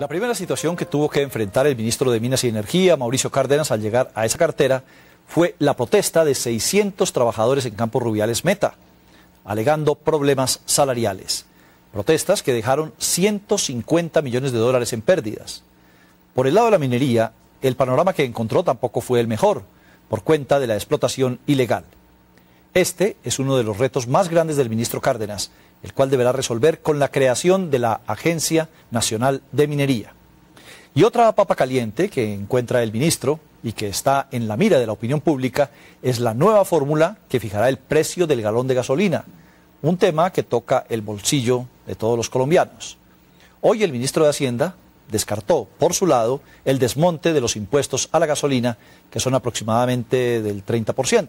La primera situación que tuvo que enfrentar el ministro de Minas y Energía, Mauricio Cárdenas, al llegar a esa cartera fue la protesta de 600 trabajadores en Campos Rubiales Meta, alegando problemas salariales. Protestas que dejaron 150 millones de dólares en pérdidas. Por el lado de la minería, el panorama que encontró tampoco fue el mejor, por cuenta de la explotación ilegal. Este es uno de los retos más grandes del ministro Cárdenas, el cual deberá resolver con la creación de la Agencia Nacional de Minería. Y otra papa caliente que encuentra el ministro y que está en la mira de la opinión pública es la nueva fórmula que fijará el precio del galón de gasolina, un tema que toca el bolsillo de todos los colombianos. Hoy el ministro de Hacienda descartó, por su lado, el desmonte de los impuestos a la gasolina, que son aproximadamente del 30%.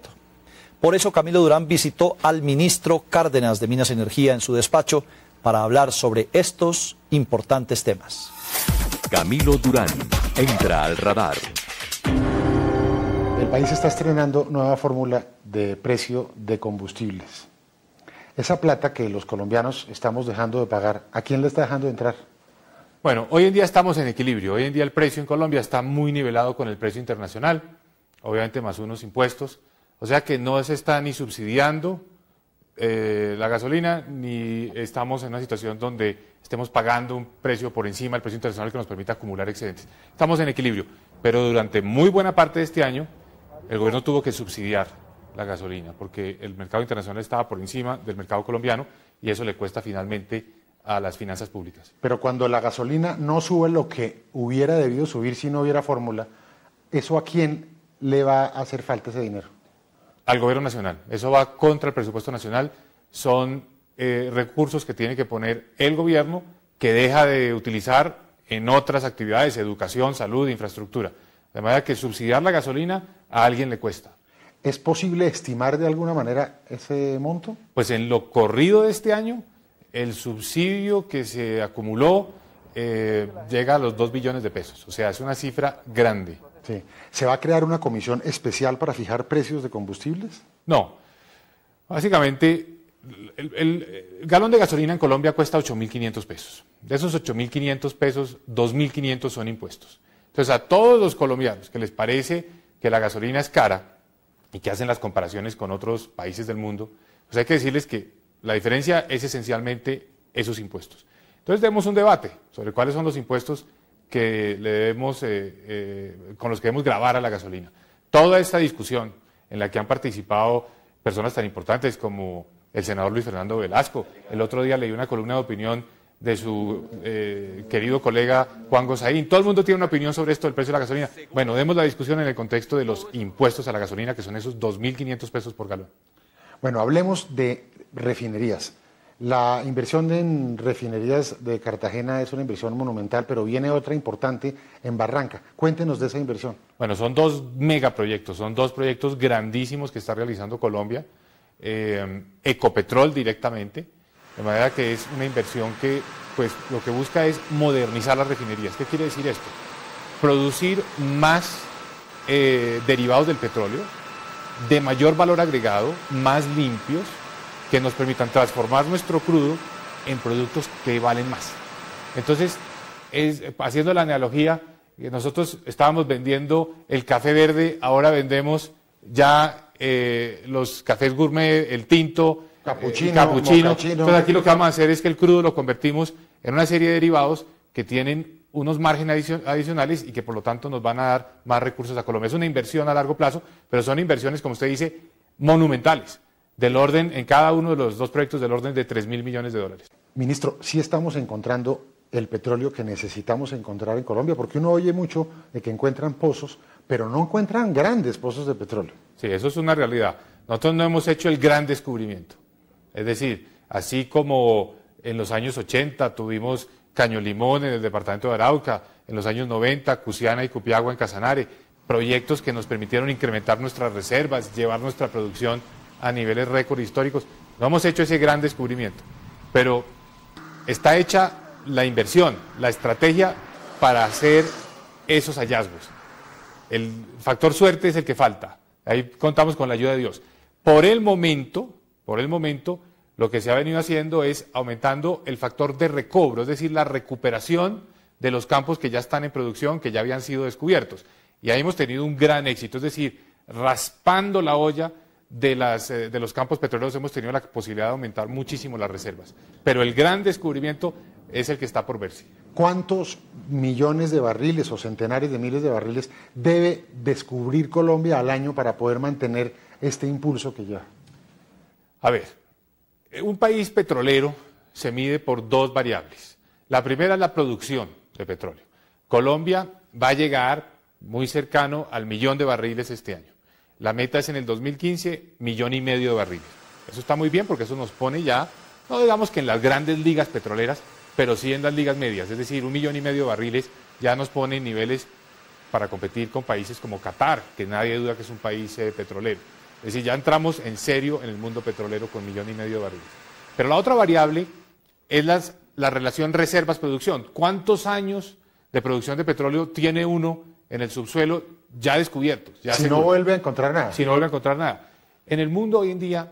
Por eso Camilo Durán visitó al ministro Cárdenas de Minas y Energía en su despacho para hablar sobre estos importantes temas. Camilo Durán entra al radar. El país está estrenando nueva fórmula de precio de combustibles. Esa plata que los colombianos estamos dejando de pagar, ¿a quién le está dejando de entrar? Bueno, hoy en día estamos en equilibrio. Hoy en día el precio en Colombia está muy nivelado con el precio internacional, obviamente más unos impuestos. O sea que no se está ni subsidiando eh, la gasolina, ni estamos en una situación donde estemos pagando un precio por encima del precio internacional que nos permita acumular excedentes. Estamos en equilibrio, pero durante muy buena parte de este año el gobierno tuvo que subsidiar la gasolina, porque el mercado internacional estaba por encima del mercado colombiano y eso le cuesta finalmente a las finanzas públicas. Pero cuando la gasolina no sube lo que hubiera debido subir si no hubiera fórmula, ¿eso a quién le va a hacer falta ese dinero? al gobierno nacional. Eso va contra el presupuesto nacional. Son eh, recursos que tiene que poner el gobierno que deja de utilizar en otras actividades, educación, salud, infraestructura. De manera que subsidiar la gasolina a alguien le cuesta. ¿Es posible estimar de alguna manera ese monto? Pues en lo corrido de este año, el subsidio que se acumuló eh, llega a los 2 billones de pesos. O sea, es una cifra grande. ¿Se va a crear una comisión especial para fijar precios de combustibles? No. Básicamente, el, galón de gasolina en Colombia cuesta 8.500 pesos. De esos 8.500 pesos, 2.500 son impuestos. Entonces, a todos los colombianos que les parece que la gasolina es cara y que hacen las comparaciones con otros países del mundo, pues hay que decirles que la diferencia es esencialmente esos impuestos. Entonces demos un debate sobre cuáles son los impuestos que le debemos, eh, eh, con los que debemos grabar a la gasolina. Toda esta discusión en la que han participado personas tan importantes como el senador Luis Fernando Velasco. El otro día leí una columna de opinión de su eh, querido colega Juan Gozaín. Todo el mundo tiene una opinión sobre esto del precio de la gasolina. Bueno, demos la discusión en el contexto de los impuestos a la gasolina, que son esos 2.500 pesos por galón. Bueno, hablemos de refinerías. La inversión en refinerías de Cartagena es una inversión monumental, pero viene otra importante en Barranca. Cuéntenos de esa inversión. Bueno, son dos megaproyectos, son dos proyectos grandísimos que está realizando Colombia. Eh, Ecopetrol directamente, de manera que es una inversión que pues, lo que busca es modernizar las refinerías. ¿Qué quiere decir esto? Producir más eh, derivados del petróleo, de mayor valor agregado, más limpios que nos permitan transformar nuestro crudo en productos que valen más. Entonces, es, haciendo la analogía, eh, nosotros estábamos vendiendo el café verde, ahora vendemos ya eh, los cafés gourmet, el tinto, eh, capuchino. capuchino. Entonces aquí lo que vamos a hacer es que el crudo lo convertimos en una serie de derivados que tienen unos márgenes adicionales y que por lo tanto nos van a dar más recursos a Colombia. Es una inversión a largo plazo, pero son inversiones, como usted dice, monumentales del orden, en cada uno de los dos proyectos del orden de 3 mil millones de dólares. Ministro, sí estamos encontrando el petróleo que necesitamos encontrar en Colombia, porque uno oye mucho de que encuentran pozos, pero no encuentran grandes pozos de petróleo. Sí, eso es una realidad. Nosotros no hemos hecho el gran descubrimiento. Es decir, así como en los años 80 tuvimos Caño Limón en el departamento de Arauca, en los años 90 Cusiana y Cupiagua en Casanare, proyectos que nos permitieron incrementar nuestras reservas, llevar nuestra producción a niveles récord históricos. No hemos hecho ese gran descubrimiento, pero está hecha la inversión, la estrategia para hacer esos hallazgos. El factor suerte es el que falta. Ahí contamos con la ayuda de Dios. Por el momento, por el momento, lo que se ha venido haciendo es aumentando el factor de recobro, es decir, la recuperación de los campos que ya están en producción, que ya habían sido descubiertos. Y ahí hemos tenido un gran éxito, es decir, raspando la olla eh, de, los campos petroleros hemos tenido la posibilidad de aumentar muchísimo las reservas. Pero el gran descubrimiento es el que está por verse. ¿Cuántos millones de barriles o centenares de miles de barriles debe descubrir Colombia al año para poder mantener este impulso que lleva? A ver, eh, un país petrolero se mide por dos variables. La primera es la producción de petróleo. Colombia va a llegar muy cercano al millón de barriles este año. La meta es en el 2015 millón y medio de barriles. Eso está muy bien porque eso nos pone ya, no digamos que en las grandes ligas petroleras, pero sí en las ligas medias, es decir, un millón y medio de barriles ya nos pone niveles para competir con países como Qatar, que nadie duda que es un país eh, petrolero. Es decir, ya entramos en serio en el mundo petrolero con millón y medio de barriles. Pero la otra variable es la relación reservas-producción. ¿Cuántos años de producción de petróleo tiene uno en el subsuelo ya descubiertos. si no vuelve a encontrar nada. Si no vuelve a encontrar nada. En el mundo hoy en día,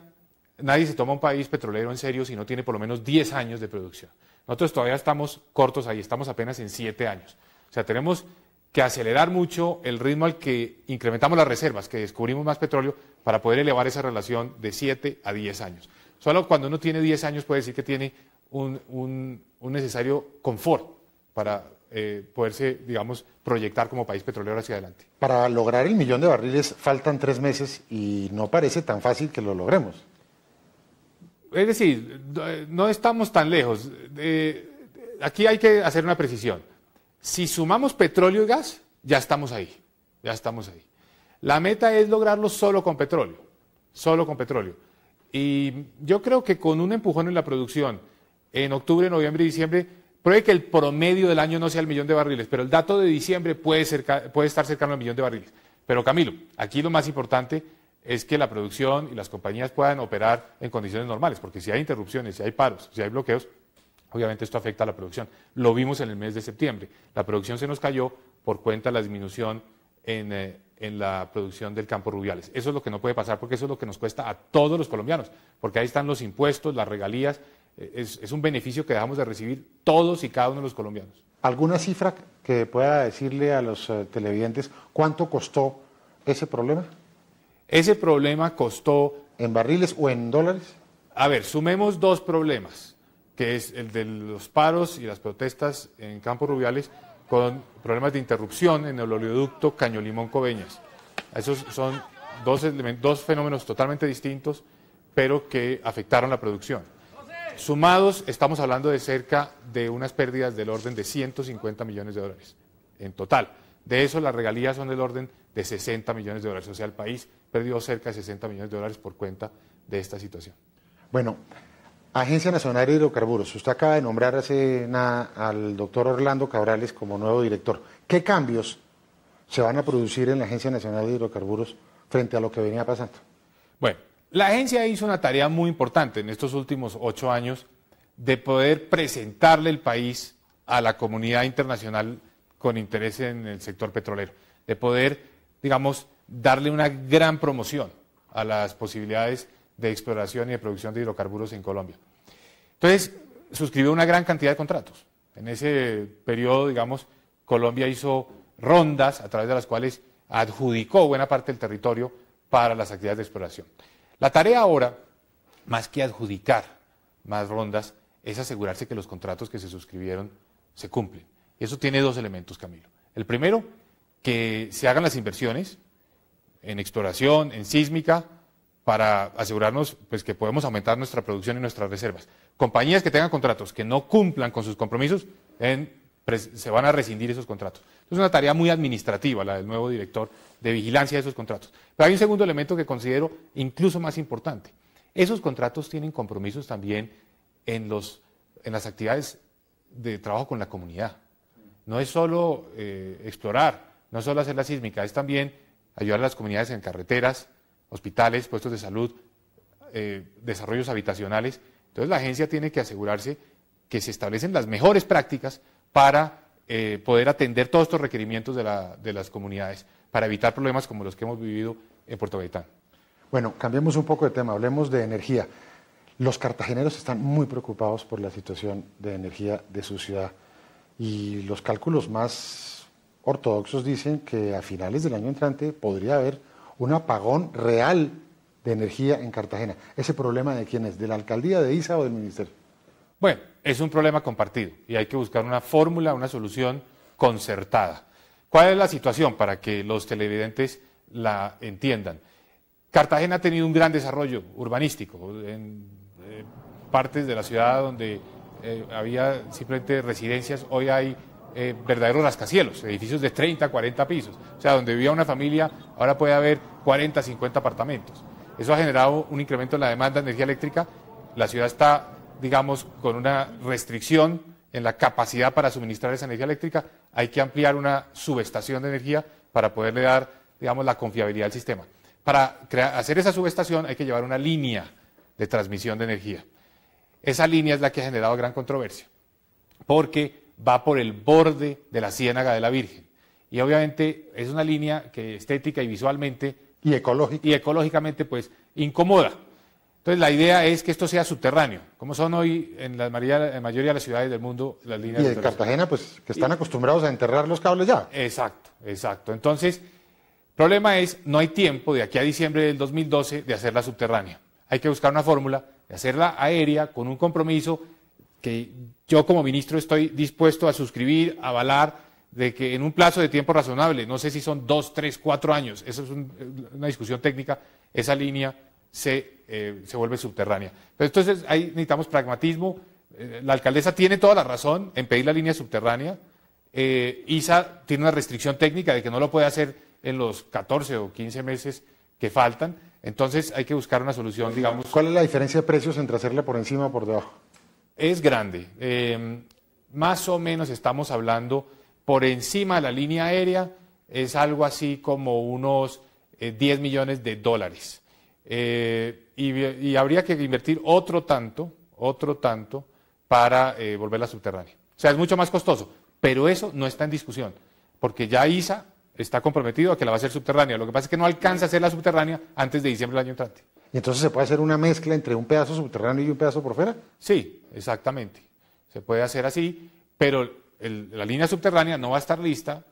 nadie se toma un país petrolero en serio si no tiene por lo menos 10 años de producción. Nosotros todavía estamos cortos ahí, estamos apenas en 7 años. O sea, tenemos que acelerar mucho el ritmo al que incrementamos las reservas, que descubrimos más petróleo, para poder elevar esa relación de 7 a 10 años. Solo cuando uno tiene 10 años puede decir que tiene un, un necesario confort para eh, poderse, digamos, proyectar como país petrolero hacia adelante. Para lograr el millón de barriles faltan tres meses y no parece tan fácil que lo logremos. Es decir, no estamos tan lejos. Eh, aquí hay que hacer una precisión. Si sumamos petróleo y gas, ya estamos ahí. Ya estamos ahí. La meta es lograrlo solo con petróleo. Solo con petróleo. Y yo creo que con un empujón en la producción en octubre, noviembre y diciembre Puede que el promedio del año no sea el millón de barriles, pero el dato de diciembre puede, estar cercano al millón de barriles. Pero Camilo, aquí lo más importante es que la producción y las compañías puedan operar en condiciones normales, porque si hay interrupciones, si hay paros, si hay bloqueos, obviamente esto afecta a la producción. Lo vimos en el mes de septiembre. La producción se nos cayó por cuenta de la disminución en, eh, en, la producción del campo Rubiales. Eso es lo que no puede pasar porque eso es lo que nos cuesta a todos los colombianos, porque ahí están los impuestos, las regalías eh, es, un beneficio que dejamos de recibir todos y cada uno de los colombianos. ¿Alguna cifra que pueda decirle a los eh, televidentes cuánto costó ese problema? Ese problema costó... ¿En barriles o en dólares? A ver, sumemos dos problemas, que es el de los paros y las protestas en Campos Rubiales con problemas de interrupción en el oleoducto Caño limón Coveñas. Esos son dos fenómenos totalmente distintos, pero que afectaron la producción. Sumados, estamos hablando de cerca de unas pérdidas del orden de 150 millones de dólares en total. De eso las regalías son del orden de 60 millones de dólares. O sea, el país perdió cerca de 60 millones de dólares por cuenta de esta situación. Bueno, Agencia Nacional de Hidrocarburos, usted acaba de nombrar al doctor Orlando Cabrales como nuevo director. ¿Qué cambios se van a producir en la Agencia Nacional de Hidrocarburos frente a lo que venía pasando? Bueno, la agencia hizo una tarea muy importante en estos últimos ocho años de poder presentarle el país a la comunidad internacional con interés en el sector petrolero, de poder, digamos, darle una gran promoción a las posibilidades de exploración y de producción de hidrocarburos en Colombia. Entonces, suscribió una gran cantidad de contratos. En ese periodo, digamos, Colombia hizo rondas a través de las cuales adjudicó buena parte del territorio para las actividades de exploración. La tarea ahora, más que adjudicar más rondas, es asegurarse que los contratos que se suscribieron se cumplen. Eso tiene dos elementos, Camilo. El primero, que se hagan las inversiones en exploración, en sísmica, para asegurarnos pues, que podemos aumentar nuestra producción y nuestras reservas. Compañías que tengan contratos que no cumplan con sus compromisos se van a rescindir esos contratos. Es una tarea muy administrativa la del nuevo director de vigilancia de esos contratos. Pero hay un segundo elemento que considero incluso más importante. Esos contratos tienen compromisos también en, las actividades de trabajo con la comunidad. No es solo eh, explorar, no es solo hacer la sísmica, es también ayudar a las comunidades en carreteras, hospitales, puestos de salud, eh, desarrollos habitacionales. Entonces la agencia tiene que asegurarse que se establecen las mejores prácticas para eh, poder atender todos estos requerimientos de, la, de, las comunidades para evitar problemas como los que hemos vivido en Puerto Gaitán. Bueno, cambiemos un poco de tema, hablemos de energía. Los cartageneros están muy preocupados por la situación de energía de su ciudad y los cálculos más ortodoxos dicen que a finales del año entrante podría haber un apagón real de energía en Cartagena. ¿Ese problema de quién es? ¿De la alcaldía de Isa o del ministerio? Bueno, es un problema compartido y hay que buscar una fórmula, una solución concertada. ¿Cuál es la situación para que los televidentes la entiendan? Cartagena ha tenido un gran desarrollo urbanístico en eh, partes de la ciudad donde eh, había simplemente residencias, hoy hay eh, verdaderos rascacielos, edificios de 30, 40 pisos. O sea, donde vivía una familia, ahora puede haber 40, 50 apartamentos. Eso ha generado un incremento en la demanda de energía eléctrica. La ciudad está digamos, con una restricción en la capacidad para suministrar esa energía eléctrica, hay que ampliar una subestación de energía para poderle dar, digamos, la confiabilidad al sistema. Para hacer esa subestación hay que llevar una línea de transmisión de energía. Esa línea es la que ha generado gran controversia, porque va por el borde de la ciénaga de la Virgen. Y obviamente es una línea que estética y visualmente y, y ecológicamente pues incomoda. Entonces la idea es que esto sea subterráneo, como son hoy en la mayoría, de las ciudades del mundo las líneas. Y de Cartagena, pues que están acostumbrados a enterrar los cables ya. Exacto, exacto. Entonces, el problema es, no hay tiempo de aquí a diciembre del 2012 de hacerla subterránea. Hay que buscar una fórmula de hacerla aérea con un compromiso que yo como ministro estoy dispuesto a suscribir, avalar, de que en un plazo de tiempo razonable, no sé si son dos, tres, cuatro años, eso es una discusión técnica, esa línea se eh, se vuelve subterránea. entonces ahí necesitamos pragmatismo. Eh, la alcaldesa tiene toda la razón en pedir la línea subterránea. Eh, ISA tiene una restricción técnica de que no lo puede hacer en los 14 o 15 meses que faltan. Entonces hay que buscar una solución, digamos. ¿Cuál es la diferencia de precios entre hacerla por encima o por debajo? Es grande. Em, más o menos estamos hablando por encima de la línea aérea, es algo así como unos 10 millones de dólares y, habría que invertir otro tanto, otro tanto, para eh, volverla subterránea. O sea, es mucho más costoso, pero eso no está en discusión, porque ya ISA está comprometido a que la va a hacer subterránea. Lo que pasa es que no alcanza a hacer la subterránea antes de diciembre del año entrante. ¿Y entonces se puede hacer una mezcla entre un pedazo subterráneo y un pedazo por fuera? Sí, exactamente. Se puede hacer así, pero la línea subterránea no va a estar lista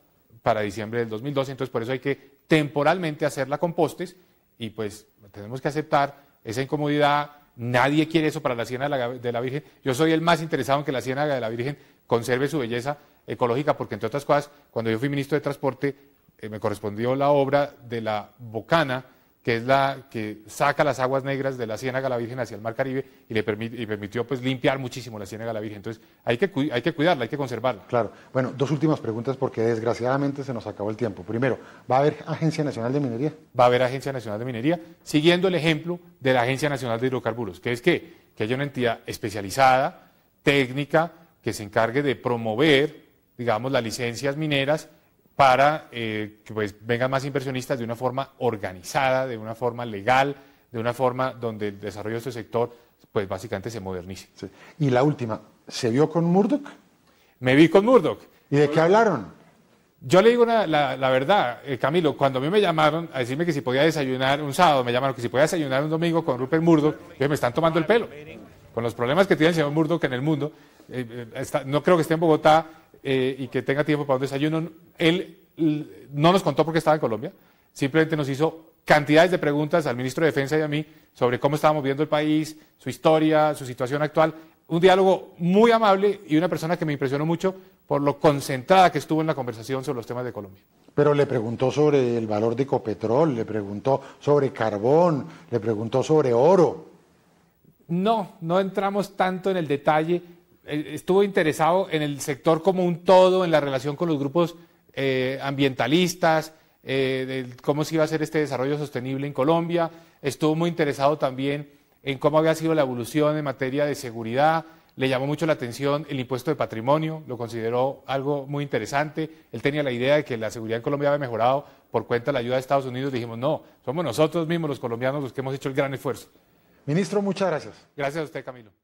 para diciembre del 2012, entonces por eso hay que temporalmente hacerla con postes y pues tenemos que aceptar esa incomodidad, nadie quiere eso para la ciénaga de la Virgen. Yo soy el más interesado en que la ciénaga de la Virgen conserve su belleza ecológica, porque entre otras cosas, cuando yo fui ministro de Transporte, eh, me correspondió la obra de la Bocana, que es la que saca las aguas negras de la Ciénaga la Virgen hacia el Mar Caribe y le permitió pues, limpiar muchísimo la Ciénaga la Virgen. Entonces hay que, hay que cuidarla, hay que conservarla. Claro. Bueno, dos últimas preguntas porque desgraciadamente se nos acabó el tiempo. Primero, ¿va a haber Agencia Nacional de Minería? Va a haber Agencia Nacional de Minería, siguiendo el ejemplo de la Agencia Nacional de Hidrocarburos, que es que, que haya una entidad especializada, técnica, que se encargue de promover, digamos, las licencias mineras para eh, que pues, vengan más inversionistas de una forma organizada, de una forma legal, de una forma donde el desarrollo de este sector pues básicamente se modernice. Y la última, ¿se vio con Murdoch? Me vi con Murdoch. ¿Y de qué hablaron? Yo le digo la, verdad, eh, Camilo, cuando a mí me llamaron a decirme que si podía desayunar un sábado, me llamaron que si podía desayunar un domingo con Rupert Murdoch, me están tomando el pelo. Con los problemas que tiene el señor Murdoch en el mundo, eh, no creo que esté en Bogotá, eh, y que tenga tiempo para un desayuno. Él no nos contó por qué estaba en Colombia, simplemente nos hizo cantidades de preguntas al ministro de Defensa y a mí sobre cómo estábamos viendo el país, su historia, su situación actual. Un diálogo muy amable y una persona que me impresionó mucho por lo concentrada que estuvo en la conversación sobre los temas de Colombia. Pero le preguntó sobre el valor de ecopetrol, le preguntó sobre carbón, le preguntó sobre oro. No, no entramos tanto en el detalle eh, estuvo interesado en el sector como un todo, en la relación con los grupos eh, ambientalistas, eh, de cómo se iba a hacer este desarrollo sostenible en Colombia, estuvo muy interesado también en cómo había sido la evolución en materia de seguridad, le llamó mucho la atención el impuesto de patrimonio, lo consideró algo muy interesante, él tenía la idea de que la seguridad en Colombia había mejorado por cuenta de la ayuda de Estados Unidos, dijimos, no, somos nosotros mismos los colombianos los que hemos hecho el gran esfuerzo. Ministro, muchas gracias. Gracias a usted, Camilo.